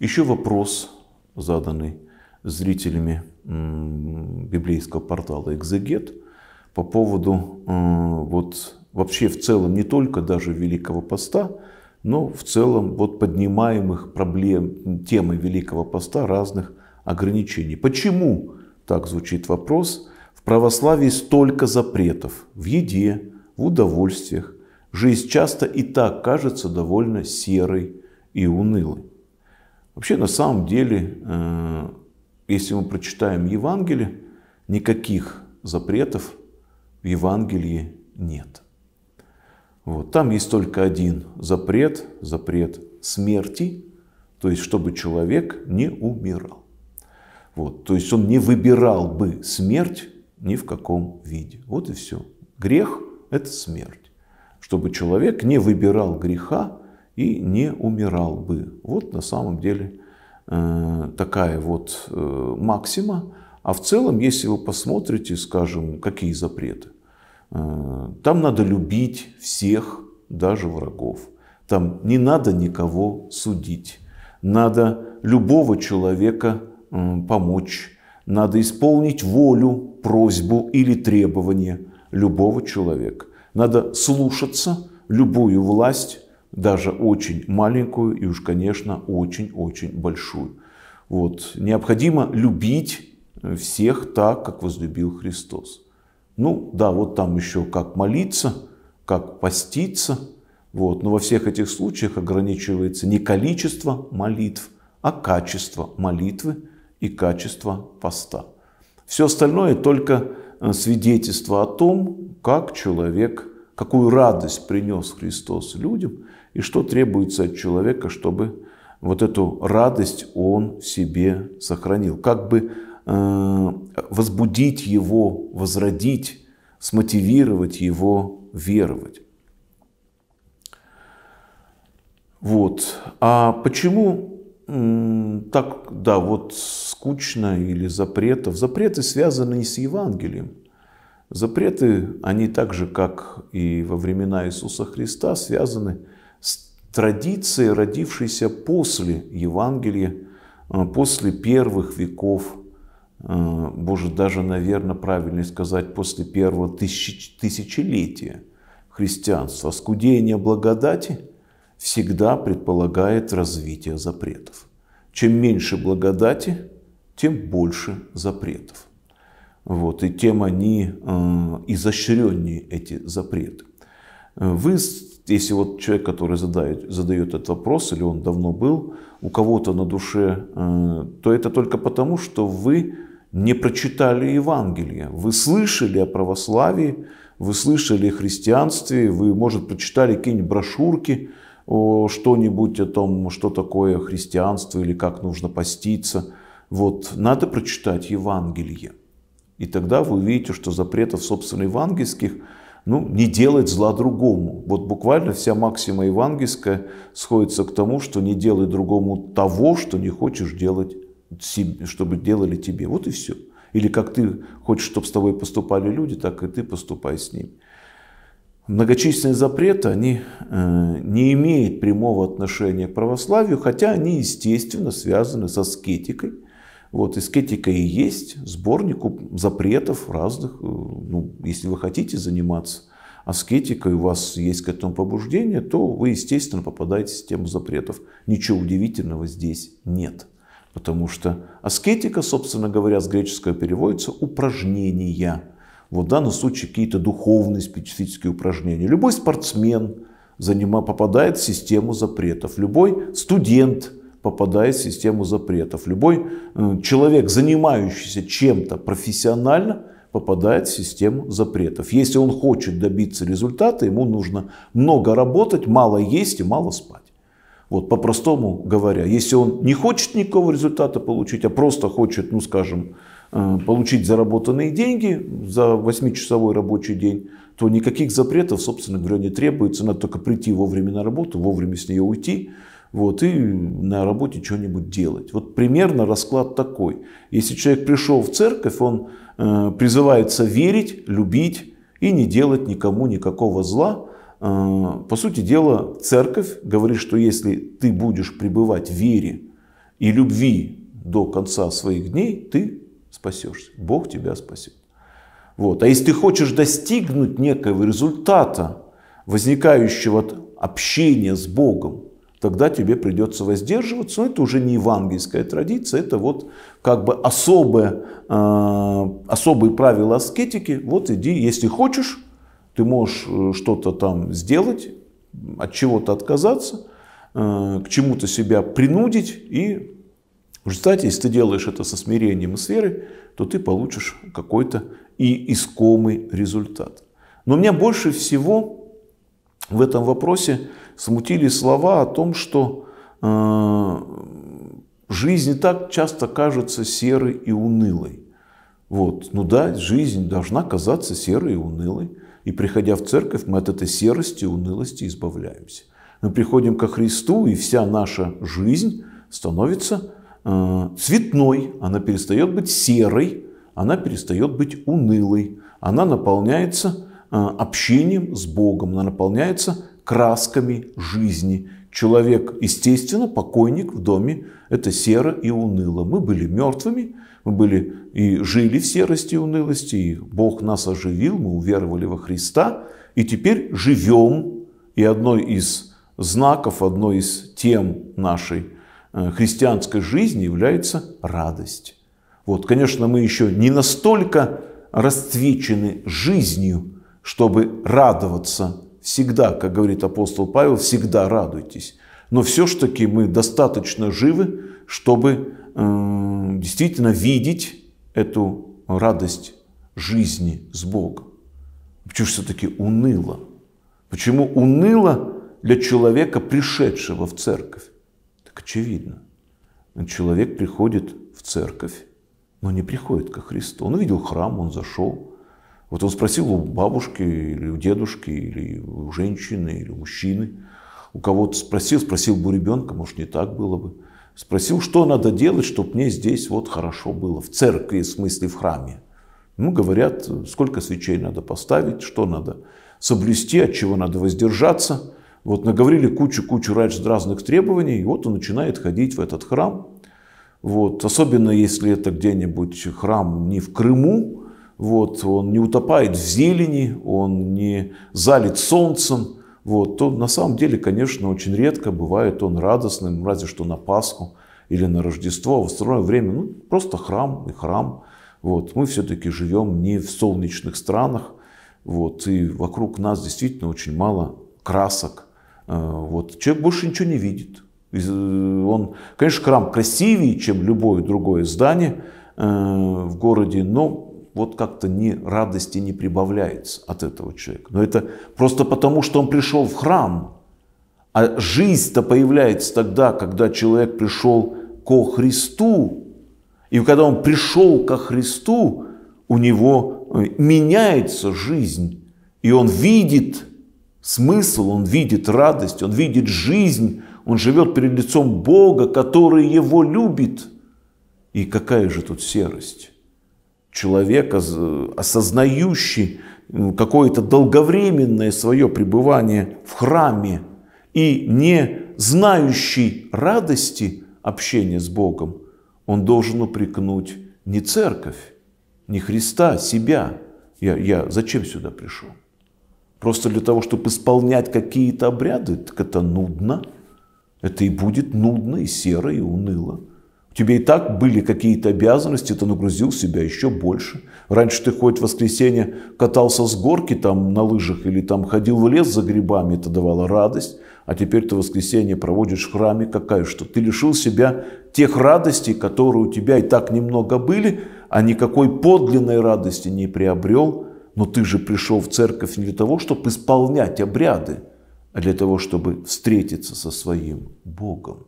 Еще вопрос, заданный зрителями библейского портала «Экзегет», по поводу э, вот вообще в целом не только даже Великого Поста, но в целом вот поднимаемых проблем, темы Великого Поста разных ограничений. Почему, так звучит вопрос, в православии столько запретов в еде, в удовольствиях, жизнь часто и так кажется довольно серой и унылой. Вообще, на самом деле, э, если мы прочитаем Евангелие, никаких запретов в Евангелии нет. Вот. Там есть только один запрет, запрет смерти, то есть чтобы человек не умирал. Вот. То есть он не выбирал бы смерть ни в каком виде. Вот и все. Грех – это смерть. Чтобы человек не выбирал греха и не умирал бы. Вот на самом деле э, такая вот э, максима. А в целом, если вы посмотрите, скажем, какие запреты, э, там надо любить всех, даже врагов. Там не надо никого судить. Надо любого человека помочь. Надо исполнить волю, просьбу или требование любого человека. Надо слушаться любую власть, даже очень маленькую и уж, конечно, очень-очень большую. Вот. Необходимо любить э, всех так, как возлюбил Христос. Ну да, вот там еще как молиться, как поститься. Вот. Но во всех этих случаях ограничивается не количество молитв, а качество молитвы и качество поста. Все остальное только э, свидетельство о том, как человек, какую радость принес Христос людям – и что требуется от человека, чтобы вот эту радость он себе сохранил. Как бы э, возбудить его, возродить, смотивировать его веровать. Вот. А почему э, так, да, вот скучно или запретов? Запреты связаны и с Евангелием. Запреты, они так же, как и во времена Иисуса Христа, связаны с традиции, родившейся после Евангелия, э, после первых веков, э, боже, даже, наверное, правильно сказать, после первого тысяч, тысячелетия христианства. Оскудение благодати всегда предполагает развитие запретов. Чем меньше благодати, тем больше запретов. Вот, и тем они э, изощреннее эти запреты. Э, вы если вот человек, который задает, задает этот вопрос, или он давно был, у кого-то на душе, э, то это только потому, что вы не прочитали Евангелие. Вы слышали о православии, вы слышали о христианстве, вы, может, прочитали какие-нибудь брошюрки, о что-нибудь о том, что такое христианство или как нужно поститься. Вот, надо прочитать Евангелие. И тогда вы увидите, что запретов, собственно, евангельских – ну, не делать зла другому. Вот буквально вся максима евангельская сходится к тому, что не делай другому того, что не хочешь делать, себе, чтобы делали тебе. Вот и все. Или как ты хочешь, чтобы с тобой поступали люди, так и ты поступай с ними. Многочисленные запреты, они э, не имеют прямого отношения к православию, хотя они, естественно, связаны со скетикой – вот, эскетика и есть сборник запретов разных. Э, ну, если вы хотите заниматься аскетикой, у вас есть к этому побуждение, то вы, естественно, попадаете в систему запретов. Ничего удивительного здесь нет. Потому что аскетика, собственно говоря, с греческого переводится упражнения. Вот в данном случае какие-то духовные специфические упражнения. Любой спортсмен занима, попадает в систему запретов. Любой студент – попадает в систему запретов. Любой э, человек, занимающийся чем-то профессионально, попадает в систему запретов. Если он хочет добиться результата, ему нужно много работать, мало есть и мало спать. Вот по-простому говоря, если он не хочет никакого результата получить, а просто хочет, ну скажем, э, получить заработанные деньги за 8-часовой рабочий день, то никаких запретов, собственно говоря, не требуется. Надо только прийти вовремя на работу, вовремя с нее уйти, вот, и на работе что-нибудь делать. Вот примерно расклад такой. Если человек пришел в церковь, он э, призывается верить, любить и не делать никому никакого зла. Э, по сути дела, церковь говорит, что если ты будешь пребывать в вере и любви до конца своих дней, ты спасешься. Бог тебя спасет. Вот. А если ты хочешь достигнуть некого результата, возникающего от общения с Богом, тогда тебе придется воздерживаться. Но это уже не евангельская традиция, это вот как бы особые э, особые правила аскетики. Вот иди, если хочешь, ты можешь э, что-то там сделать, от чего-то отказаться, э, к чему-то себя принудить. И в результате, если ты делаешь это со смирением и с верой, то ты получишь какой-то и искомый результат. Но меня больше всего в этом вопросе смутили слова о том, что э, жизнь и так часто кажется серой и унылой. Вот. Ну да, жизнь должна казаться серой и унылой. И приходя в церковь, мы от этой серости и унылости избавляемся. Мы приходим ко Христу, и вся наша жизнь становится э, цветной. Она перестает быть серой, она перестает быть унылой. Она наполняется э, общением с Богом, она наполняется красками жизни. Человек, естественно, покойник в доме, это серо и уныло. Мы были мертвыми, мы были и жили в серости и унылости, и Бог нас оживил, мы уверовали во Христа, и теперь живем. И одной из знаков, одной из тем нашей э, христианской жизни является радость. Вот, конечно, мы еще не настолько расцвечены жизнью, чтобы радоваться Всегда, как говорит апостол Павел, всегда радуйтесь. Но все ж таки мы достаточно живы, чтобы э, действительно видеть эту радость жизни с Богом. Почему все-таки уныло? Почему уныло для человека, пришедшего в церковь? Так очевидно. Человек приходит в церковь, но не приходит ко Христу. Он увидел храм, он зашел, вот он спросил у бабушки или у дедушки, или у женщины, или у мужчины. У кого-то спросил, спросил бы у ребенка, может, не так было бы. Спросил, что надо делать, чтобы мне здесь вот хорошо было, в церкви, в смысле, в храме. Ну, говорят, сколько свечей надо поставить, что надо соблюсти, от чего надо воздержаться. Вот наговорили кучу-кучу разных требований, и вот он начинает ходить в этот храм. Вот. Особенно если это где-нибудь храм не в Крыму, вот, он не утопает в зелени, он не залит солнцем, вот, то на самом деле, конечно, очень редко бывает он радостным, разве что на Пасху или на Рождество, в остальное время ну, просто храм и храм. Вот. Мы все-таки живем не в солнечных странах, вот, и вокруг нас действительно очень мало красок. Э, вот. Человек больше ничего не видит. Э, он, конечно, храм красивее, чем любое другое здание э, в городе, но вот как-то ни радости не прибавляется от этого человека. Но это просто потому, что он пришел в храм. А жизнь-то появляется тогда, когда человек пришел ко Христу. И когда он пришел ко Христу, у него э, меняется жизнь. И он видит смысл, он видит радость, он видит жизнь, он живет перед лицом Бога, который его любит. И какая же тут серость? человека осознающий какое-то долговременное свое пребывание в храме и не знающий радости общения с Богом, он должен упрекнуть не церковь, не Христа, а себя. Я, я зачем сюда пришел? Просто для того, чтобы исполнять какие-то обряды, так это нудно. Это и будет нудно, и серо, и уныло. У тебя и так были какие-то обязанности, ты нагрузил себя еще больше. Раньше ты хоть в воскресенье катался с горки там на лыжах или там ходил в лес за грибами, это давало радость. А теперь ты воскресенье проводишь в храме, какая что? Ты лишил себя тех радостей, которые у тебя и так немного были, а никакой подлинной радости не приобрел. Но ты же пришел в церковь не для того, чтобы исполнять обряды, а для того, чтобы встретиться со своим Богом.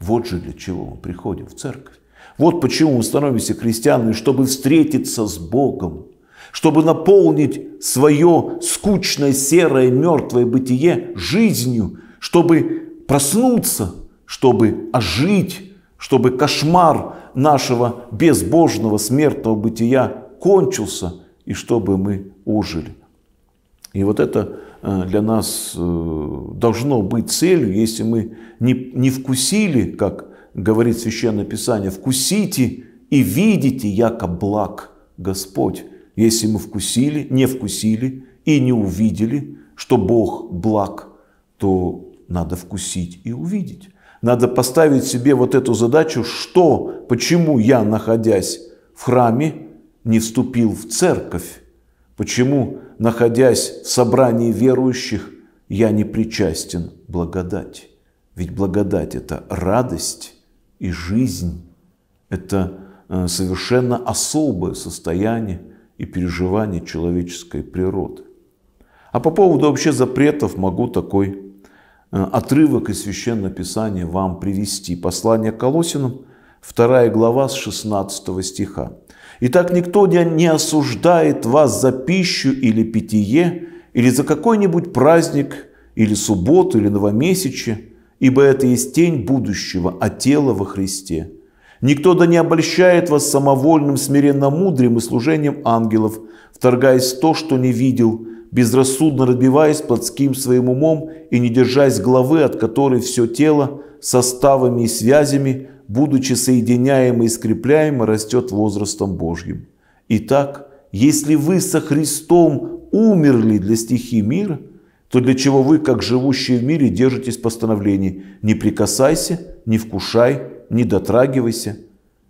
Вот же для чего мы приходим в церковь. Вот почему мы становимся христианами, чтобы встретиться с Богом, чтобы наполнить свое скучное, серое, мертвое бытие жизнью, чтобы проснуться, чтобы ожить, чтобы кошмар нашего безбожного смертного бытия кончился, и чтобы мы ожили. И вот это Э, для нас э, должно быть целью, если мы не, не вкусили, как говорит Священное Писание, вкусите и видите, яко благ Господь. Если мы вкусили, не вкусили и не увидели, что Бог благ, то надо вкусить и увидеть. Надо поставить себе вот эту задачу, что, почему я, находясь в храме, не вступил в церковь, почему находясь в собрании верующих, я не причастен благодати. Ведь благодать – это радость и жизнь. Это э, совершенно особое состояние и переживание человеческой природы. А по поводу вообще запретов могу такой э, отрывок из Священного Писания вам привести. Послание к Колосинам, 2 глава с 16 стиха. Итак, никто не осуждает вас за пищу или питье, или за какой-нибудь праздник, или субботу, или новомесячие, ибо это есть тень будущего, а тело во Христе. Никто да не обольщает вас самовольным, смиренно мудрым и служением ангелов, вторгаясь в то, что не видел, безрассудно разбиваясь плотским своим умом и не держась головы, от которой все тело составами и связями будучи соединяем и скрепляем, растет возрастом Божьим. Итак, если вы со Христом умерли для стихи мира, то для чего вы, как живущие в мире, держитесь постановлений «не прикасайся, не вкушай, не дотрагивайся»,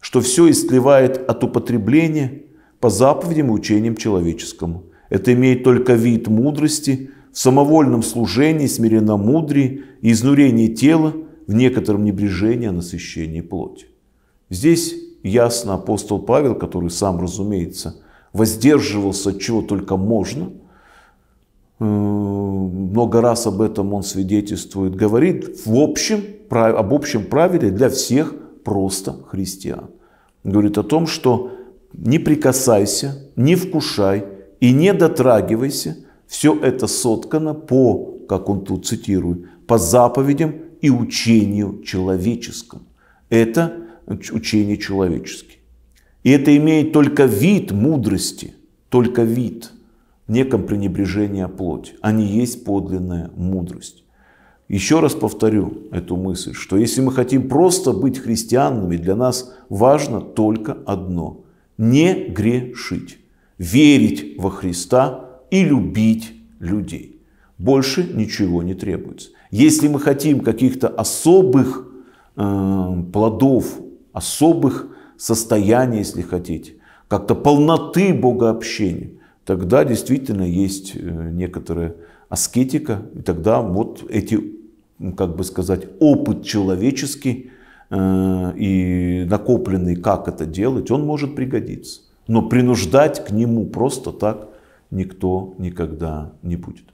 что все истлевает от употребления по заповедям и учениям человеческому. Это имеет только вид мудрости, в самовольном служении, смиренномудрии и изнурении тела – в некотором небрежении о насыщении плоти. Здесь ясно апостол Павел, который сам, разумеется, воздерживался от чего только можно, э, много раз об этом он свидетельствует, говорит в общем, об общем правиле для всех просто христиан. Говорит о том, что не прикасайся, не вкушай и не дотрагивайся, все это соткано по, как он тут цитирует, по заповедям и учению человеческому. Это учение человеческое. И это имеет только вид мудрости, только вид в неком пренебрежении о плоти, а не есть подлинная мудрость. Еще раз повторю эту мысль, что если мы хотим просто быть христианами, для нас важно только одно – не грешить, верить во Христа и любить людей. Больше ничего не требуется. Если мы хотим каких-то особых э, плодов, особых состояний, если хотите, как-то полноты богообщения, тогда действительно есть э, некоторая аскетика, и тогда вот эти, как бы сказать, опыт человеческий э, и накопленный, как это делать, он может пригодиться. Но принуждать к нему просто так никто никогда не будет.